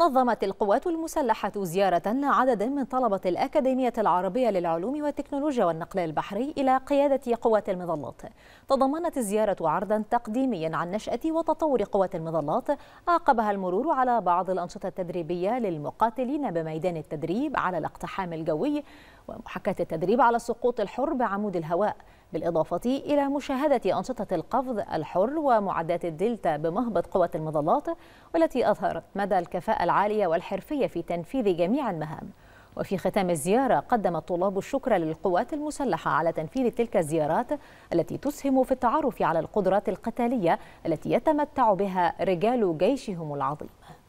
نظمت القوات المسلحة زيارة لعدد من طلبة الأكاديمية العربية للعلوم والتكنولوجيا والنقل البحري إلى قيادة قوات المظلات تضمنت الزيارة عرضا تقديميا عن نشأة وتطور قوات المظلات عقبها المرور على بعض الأنشطة التدريبية للمقاتلين بميدان التدريب على الاقتحام الجوي ومحاكاة التدريب على السقوط الحر بعمود الهواء بالإضافة إلى مشاهدة أنشطة القفز الحر ومعدات الدلتا بمهبط قوة المظلات والتي أظهرت مدى الكفاءة العالية والحرفية في تنفيذ جميع المهام وفي ختام الزيارة قدم الطلاب الشكر للقوات المسلحة على تنفيذ تلك الزيارات التي تسهم في التعرف على القدرات القتالية التي يتمتع بها رجال جيشهم العظيم